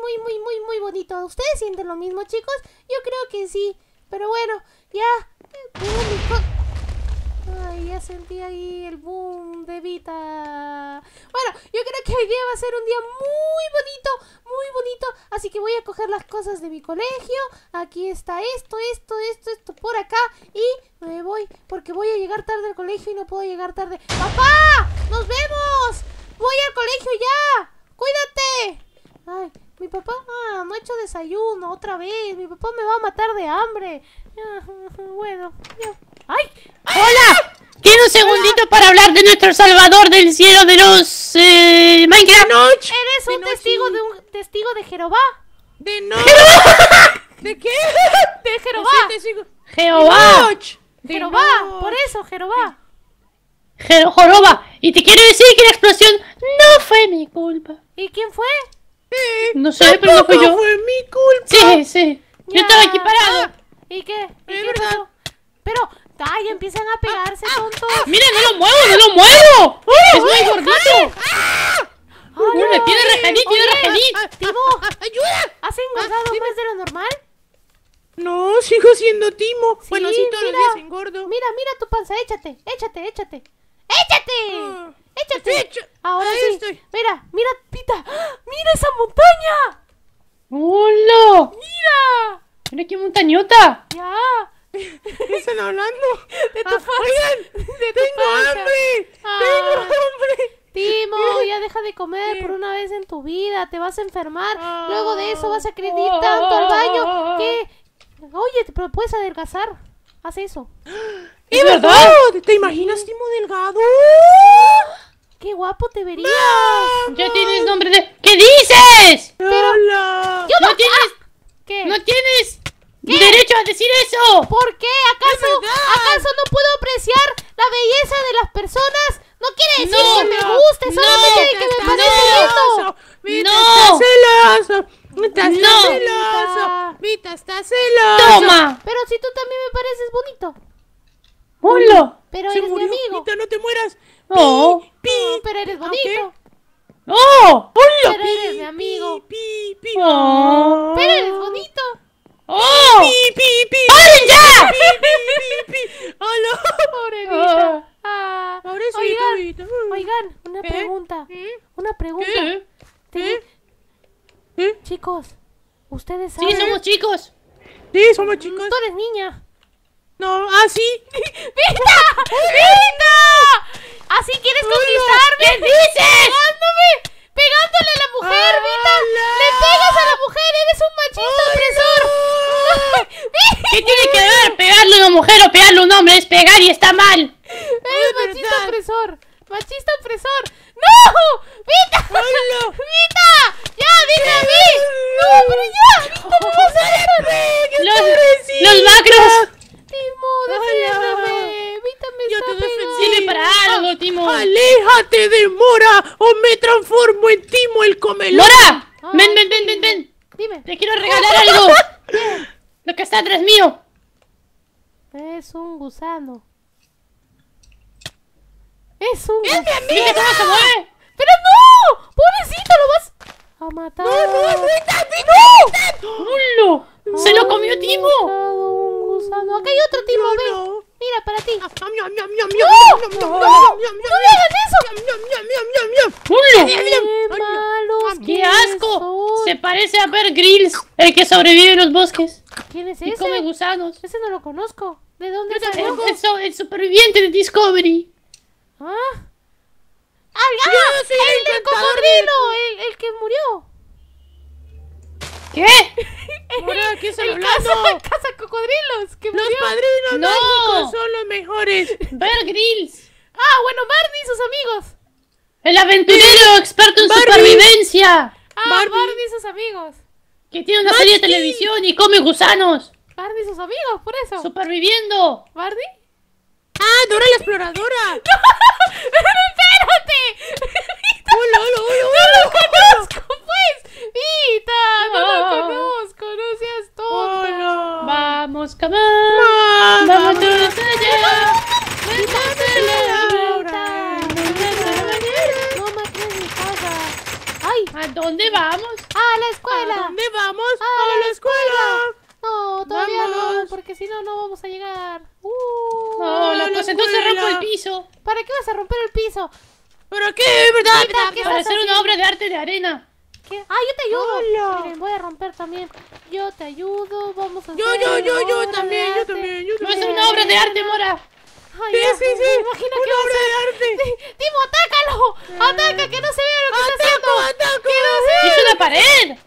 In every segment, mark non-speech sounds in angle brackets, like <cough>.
muy, muy, muy, muy bonito. ¿Ustedes sienten lo mismo, chicos? Yo creo que sí. Pero bueno, ya. Ay, ya sentí ahí el boom de Vita. Bueno, yo creo que hoy día va a ser un día muy bonito, muy bonito. Así que voy a coger las cosas de mi colegio. Aquí está esto, esto, esto, esto por acá. Y me voy porque voy a llegar tarde al colegio y no puedo llegar tarde. ¡Papá! ¡Nos vemos! desayuno otra vez. Mi papá me va a matar de hambre. <laughs> Bueno, ¡Hola! Quiero un segundito para hablar de nuestro salvador del cielo de los eh, Minecraft. Eres un testigo de un testigo de Jehová. De <laughs> no. ¿De qué? De pues Jehová. Jehová. Por eso, Jehová. Jeroba. Y te quiero decir que la explosión no fue mi culpa. ¿Y quién fue? no sé, pero no yo. fue mi culpa! Sí, sí. Yo estaba aquí parado. Ah, ¿Y qué? es verdad. Pero, ay, empiezan a pegarse, ah, tontos. Ah, ¡Mira, no lo muevo, no lo muevo! ¡Es muy gordito! ¡Tiene tiene ¡Timo! ¡Ayuda! ¿Has engordado más de lo normal? No, sigo siendo Timo. bueno, sí, todos los días engordo. Mira, mira tu panza, échate, échate, échate. ¡Échate! Ahora sí. Estoy. Mira, mira, Pita. ¡Mira esa montaña! ¡Hola! ¡Mira! ¡Mira qué montañota! ¡Ya! <laughs> están hablando? De tu ah, Oigan, <laughs> tengo hambre. Ah. Tengo hambre. Timo, <laughs> ya deja de comer por una vez en tu vida, te vas a enfermar. Ah. Luego de eso vas a querer ir tanto al baño que Oye, pero puedes adelgazar. Haz eso. <gasps> ¿Es verdad? ¿Te imaginas Timo delgado? ¡Qué guapo te verías! Yo Ya tienes nombre de... ¿Qué dices? Pero... ¡Hola! ¡No tienes... ¿Qué? ¡No tienes derecho a decir eso! ¿Por qué? ¿Acaso, ¿Acaso no puedo apreciar la belleza de las personas? No quiere decir que me guste, no, solamente no, que me parece lindo. ¡No! está celoso! Mita, no. celoso. Ah. Mita, está celoso. Toma. Pero si tú también me pareces bonito. ¡Hola! Pero eres mi amigo. Nita, no te mueras. No, pero eres ¿Ah, bonito. No, ¡Hola! Pero eres mi amigo. Pi, pi, oh. Pero eres bonito. ¡Oh! ¡Pi, pi, pi! ¡Paren ya! ¡Pi, pi, pi, pi! ¡Hola! Pobre ah. ah. Nita. Ah. oigan, mm. oigan, una ¿Eh? pregunta. ¿Eh? Una pregunta. ¿Eh? Chicos, ¿ustedes saben? Sí, somos chicos. Sí, somos mm, chicos. Tú eres niña. No, ah, sí. <laughs> ¡Vita! ¡Vita! ¿Así quieres conquistarme? ¿Qué dices? Pegándome, pegándole a la mujer, Vita. Le pegas a la mujer, eres un machista opresor. <laughs> ¿Qué tiene que ver <laughs> pegarle a una mujer o pegarle a un hombre? Es pegar y está mal. Eres machista opresor. Machista opresor. ¡No! ¡Vita! ¡Vita! ¡Ya, dime a mí! ¡No, pero ya! ¡Vita, no, a los, los macros! Timo, defiéndame. Evítame Yo te defendí para algo, Timo. ¡Aléjate de Mora o me transformo en Timo el comelón! ¡Mora! ven, ven, ven, ven, Dime. Te quiero regalar <laughs> algo. Lo que está atrás mío. Es un gusano. Es un gusano ¡Es gusano. mi amigo! ¿Cómo se mueve? ¡Pero no! ¡Pobrecito, lo vas a matar! ¡No, no, no! ¡No! ¡No! ¡Se lo comió Timo! Gusano. Acá hay otro Timo, Mira, para ti. ¡No! ¡No! ¡No hagan eso! ¡Qué, ¡Qué asco! Se parece a Bear Grylls, el que sobrevive en los bosques. ¿Quién es ese? come gusanos. Ese no lo conozco. ¿De dónde salió? El, el, superviviente de Discovery. ¿Ah? ¡Ah! el, de cocodrilo! el que murió. ¿Qué? ¡Hola! ¿qué el hablando? cocodrilos. Que los padrinos no. son los mejores. Ver <laughs> Grylls. Ah, bueno, Barney y sus amigos. El aventurero eh, experto en supervivencia. Ah, Barney y sus amigos. Que tiene una serie de televisión y come gusanos. Barney y sus amigos, por eso. Superviviendo. ¿Barney? Ah, Dora la exploradora. ¡No! <laughs> ¡Espérate! <laughs> ¡Hola, hola! piso. ¿Para qué vas a romper el piso? ¿Para qué? Para hacer una obra de arte de arena. ¿Qué? Ah, yo te ayudo. voy a romper también. Yo te ayudo. Vamos a Yo, yo, yo, yo, también, yo también, yo también. Voy a una obra de arte, Mora. sí, sí, sí. Imagina una obra de arte. Timo, atácalo. Ataca, que no se vea lo que haciendo. Ataco, ataco. una pared.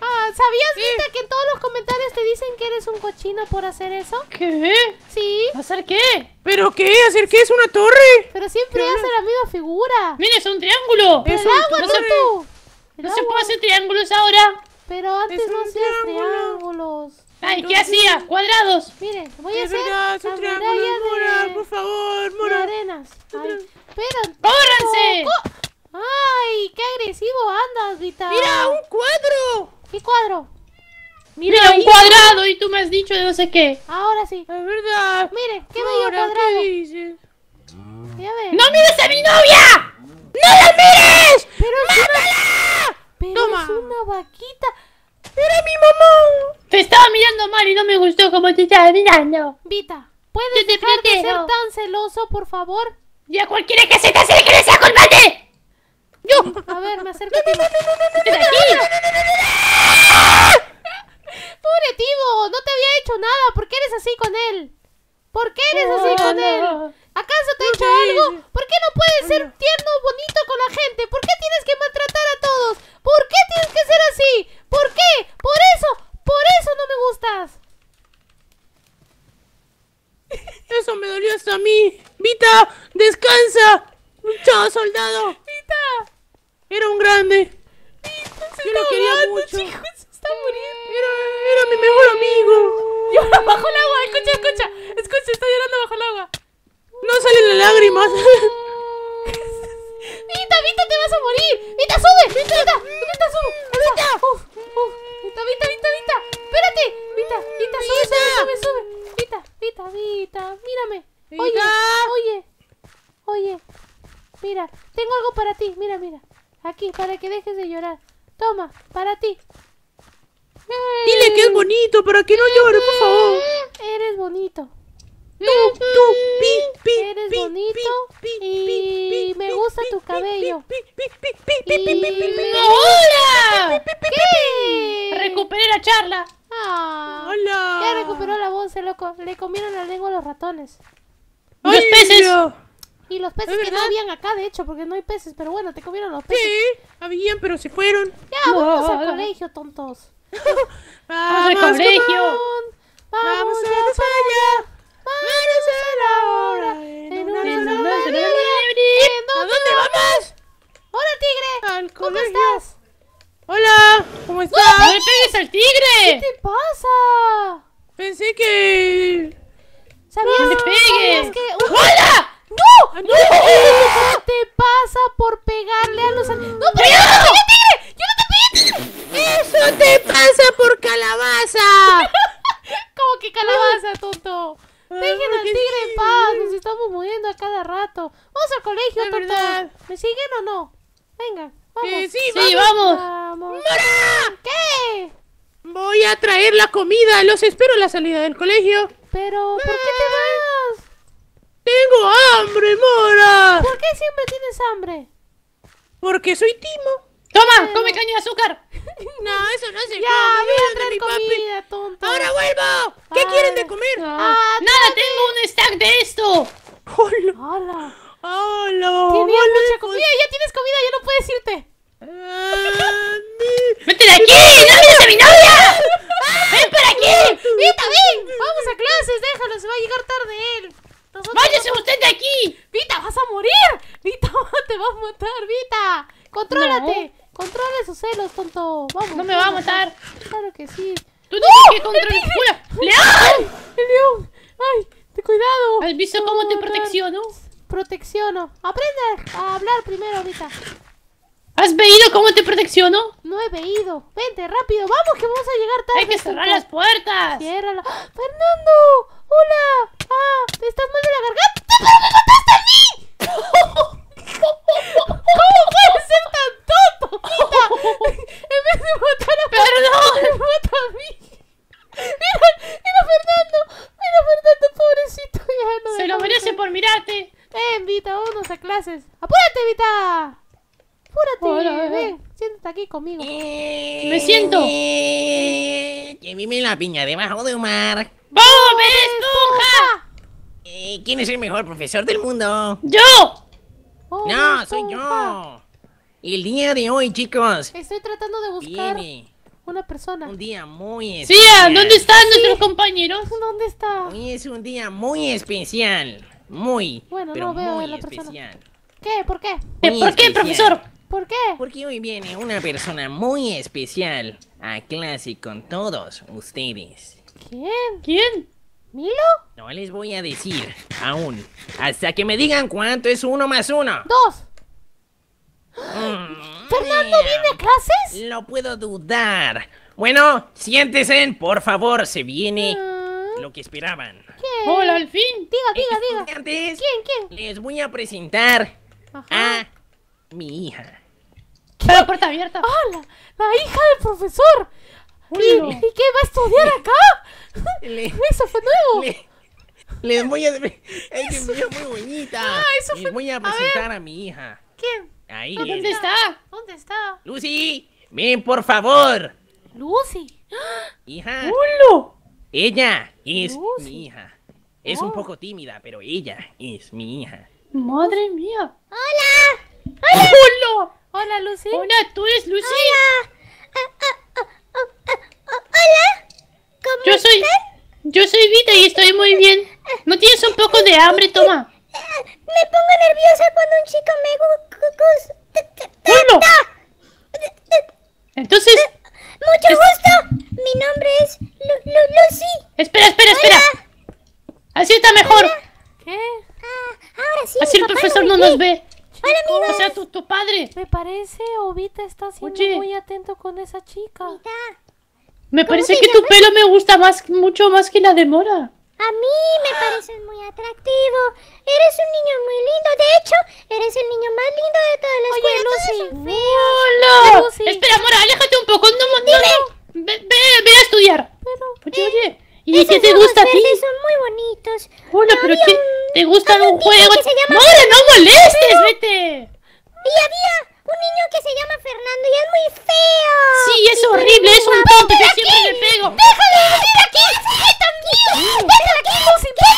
Ah, ¿sabías, Vita, que en todos los comentarios te dicen que eres un cochino por hacer eso? ¿Qué? Sí. ¿Hacer qué? ¿Pero qué? ¿Hacer qué? ¿Es una torre? Pero siempre hace la misma figura. Mira, es un triángulo. es un no se, puede hacer triángulos ahora. Pero antes no hacías triángulos. Ay, ¿qué hacía? Cuadrados. Miren, voy a hacer es mora, por favor, mora. De arenas. Ay, ¡Ay, qué agresivo andas, Vita! ¡Mira, un cuadro! ¿Qué cuadro? Mira, un cuadrado y tú me has dicho de no sé qué. Ahora sí. Es verdad. Mire, qué bello cuadrado. ¿qué dices? ¡No mires a mi novia! ¡No la mires! ¡Pero ¡Mátala! Pero Toma. es una vaquita. ¡Era mi mamá! Te estaba mirando mal y no me gustó como te estaba mirando. Vita, ¿puedes dejar de ser tan celoso, por favor? ¡Ya cualquiera que se te acerque! eso me dolió hasta a mí. Vita, descansa. Chao, soldado. Vita. Era un grande. Yo lo quería mucho. está muriendo. Era, mi mejor amigo. Llora bajo el agua. Escucha, escucha. Escucha, está llorando bajo el agua. No salen las lágrimas. <laughs> Vita, Vita, te vas a morir. Vita, sube. Vita, Vita, Vita, sube. Vita, uf, Vita, Vita, Vita, Espérate. Vita, Vita, sube, sube, sube. sube mírame. Oye, oye, oye. Mira, tengo algo para ti. Mira, mira. Aquí, para que dejes de llorar. Toma, para ti. Dile que es bonito, para que no llore, por favor. Eres bonito. Tú, tú, Eres bonito y me gusta tu cabello. ¡Y los peces! Y los peces que no habían acá, de hecho, porque no hay peces. Pero bueno, te comieron los peces. Sí, habían, pero se fueron. Ya, vamos al <laughs> colegio, tontos. ¡Vamos al colegio! ¡Vamos, a la playa! ¡Vamos a la hora! ¡En una, ¿A dónde vamos? ¡Hola, tigre! ¿Cómo estás? ¡Hola! ¿Cómo estás? ¡No le pegues al tigre! ¿Qué te pasa? Pensé que ¿Sabías, ¡No! ¿sabías que ¡Hola! ¡No! ¡No! Eso te pasa por pegarle a los ¡No, pero no te pegué, tigre! ¡Yo no te pegué! ¡Eso te pasa por calabaza! <laughs> ¿Cómo que calabaza, tonto? Dejen al tigre en paz, nos estamos moviendo a cada rato. Vamos al colegio, tonto. ¿Me siguen o no? Venga, vamos. sí, sí, vamos. ¿Qué? Voy a traer la comida, los espero a la salida del colegio. Pero, ¿por qué te ¡Eh! vas? ¡Tengo hambre, Mora! ¿Por qué siempre tienes hambre? Porque soy Timo. ¡Toma! Eh. ¡Come caña de azúcar! <laughs> no, eso no se ya, voy Ya, traer comida, tonto. ¡Ahora vuelvo! ¿Qué quieren de comer? Ah, ¡Nada! ¡Tengo un stack de esto! ¡Hola! ¡Hola! te va a matar, Vita. Contrólate. Controla sus celos, tonto. Vamos. No me va a matar. Claro que sí. Tú no que ¡Ay! ¡Te cuidado! ¿Has visto cómo te protecciono? Protecciono. Aprende a hablar primero Vita! ¿Has veído cómo te protecciono? No he veído. Vente, rápido. Vamos que vamos a llegar tarde. Hay que cerrar las puertas. ¡Ciérralo! ¡Ah! ¡Fernando! ¡Hola! Me eh, siento. Eh, que vive la piña debajo de un mar. ¡Bob eh, ¿Quién es el mejor profesor del mundo? ¡Yo! no, soy yo. El día de hoy, chicos. Estoy tratando de buscar una persona. Un día muy especial. ¿dónde están nuestros compañeros? ¿Dónde está? Hoy es un día muy especial. Muy. Bueno, no veo muy especial. ¿Qué? ¿Por qué? ¿Por qué, profesor? qué? Porque hoy viene una persona muy especial a clase con todos ustedes. ¿Quién? ¿Quién? ¿Milo? No les voy a decir aún. Hasta que me digan cuánto es uno más uno. Dos. Mm, ¿Fernando viene a clases? No puedo dudar. Bueno, siéntese, por favor, se viene mm. lo que esperaban. ¡Hola, al fin! Diga, diga, diga. ¿Quién, quién? Les voy a presentar a mi hija. La puerta abierta. ¡Hola! La hija del profesor. ¿Y, qué va a estudiar acá? <laughs> <laughs> eso fue nuevo. Le, voy a. <laughs> Es eso... que muy bonita. Ah, Le voy a presentar a, mi hija. ¿Quién? Ahí. ¿Dónde está? ¿Dónde está? Lucy, ven por favor. Lucy. <gasps> Hija. hullo Ella es mi hija. Es un oh. poco tímida, pero ella es mi hija. Madre mía. Hola. Hola. Hola, Lucy. Hola, ¿tú eres Lucy? Hola. Ah, ah, ah, hola. ¿Cómo yo soy, Yo soy Vita y estoy muy bien. ¿No tienes un poco de hambre? Eh, Toma. Eh, me pongo nerviosa cuando un chico me gusta. Entonces... Eh, mucho gusto. Mi nombre es Lucy. Espera, espera, espera. Así está mejor. ¿Qué? ahora sí. Así el profesor no nos ve. Hola, amigos. O sea, tu, padre. Me parece, Obita está siendo muy atento con esa chica. Me parece que tu pelo me gusta más, mucho más que la de Mora. A mí me parece muy atractivo. Eres un niño muy lindo. De hecho, eres el niño más lindo de toda la escuela. Espera, Mora, aléjate un poco. No, no, no. Ve, ve, a estudiar. Pues, oye, oye. Eh, ¿Y qué te gusta a ti? son muy bonitos. Hola, pero ¿qué? ¿Te gusta un juego? Que no molestes! ¡Vete! Y había un niño que se llama Fernando y es muy feo. Sí, es horrible, es un tonto que siempre le pego. ¡Déjalo aquí! ¡Es ¡Déjalo aquí!